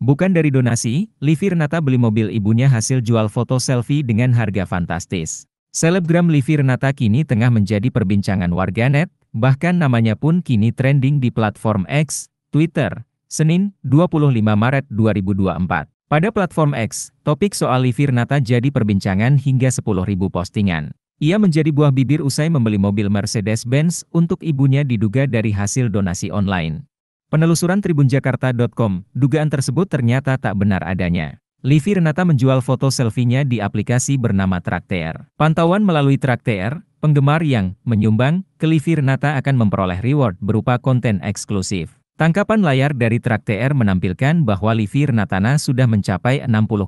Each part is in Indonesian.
Bukan dari donasi, Livi beli mobil ibunya hasil jual foto selfie dengan harga fantastis. Selebgram Livi kini tengah menjadi perbincangan warganet, bahkan namanya pun kini trending di platform X, Twitter, Senin, 25 Maret 2024. Pada platform X, topik soal Livi jadi perbincangan hingga 10.000 postingan. Ia menjadi buah bibir usai membeli mobil Mercedes-Benz untuk ibunya diduga dari hasil donasi online. Penelusuran tribunjakarta.com, dugaan tersebut ternyata tak benar adanya. Livi Renata menjual foto selfie-nya di aplikasi bernama Traktir. Pantauan melalui Traktir, penggemar yang menyumbang ke Livi Renata akan memperoleh reward berupa konten eksklusif. Tangkapan layar dari Traktir menampilkan bahwa Livi Renatana sudah mencapai 60,1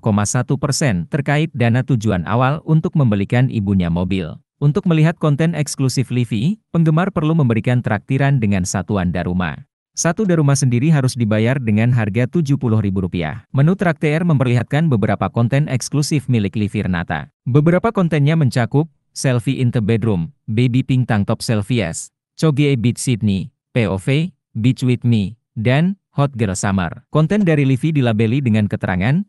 persen terkait dana tujuan awal untuk membelikan ibunya mobil. Untuk melihat konten eksklusif Livi, penggemar perlu memberikan traktiran dengan satuan Daruma. Satu daruma sendiri harus dibayar dengan harga Rp70.000. Menu Traktir memperlihatkan beberapa konten eksklusif milik Livirnata. Beberapa kontennya mencakup, Selfie in the Bedroom, Baby Pink Tank Top Selfies, Chogie Beach Sydney, POV, Beach with Me, dan Hot Girl Summer. Konten dari Livi dilabeli dengan keterangan 18,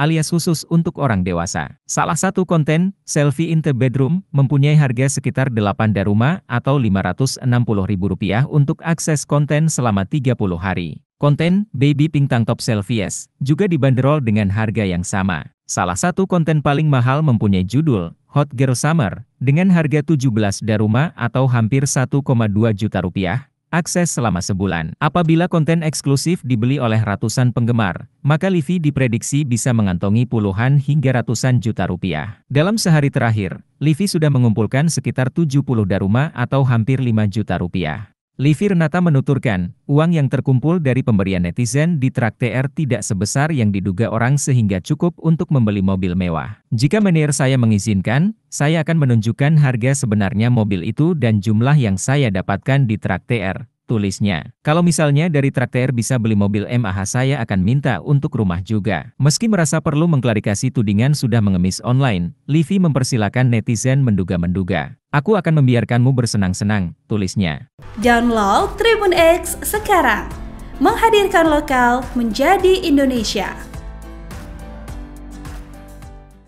alias khusus untuk orang dewasa. Salah satu konten, Selfie in the Bedroom, mempunyai harga sekitar 8 daruma atau Rp560.000 untuk akses konten selama 30 hari. Konten Baby Pink Tank Top Selfies juga dibanderol dengan harga yang sama. Salah satu konten paling mahal mempunyai judul Hot Girl Summer dengan harga 17 daruma atau hampir 1,2 juta rupiah akses selama sebulan. Apabila konten eksklusif dibeli oleh ratusan penggemar, maka Livi diprediksi bisa mengantongi puluhan hingga ratusan juta rupiah. Dalam sehari terakhir, Livi sudah mengumpulkan sekitar 70 daruma atau hampir 5 juta rupiah. Livi Renata menuturkan, uang yang terkumpul dari pemberian netizen di Trak TR tidak sebesar yang diduga orang sehingga cukup untuk membeli mobil mewah. Jika menir saya mengizinkan, saya akan menunjukkan harga sebenarnya mobil itu dan jumlah yang saya dapatkan di Trak TR, tulisnya. Kalau misalnya dari Trak TR bisa beli mobil MAH saya akan minta untuk rumah juga. Meski merasa perlu mengklarifikasi tudingan sudah mengemis online, Livi mempersilahkan netizen menduga-menduga. Aku akan membiarkanmu bersenang-senang, tulisnya. Download Tribun X sekarang. Menghadirkan lokal menjadi Indonesia.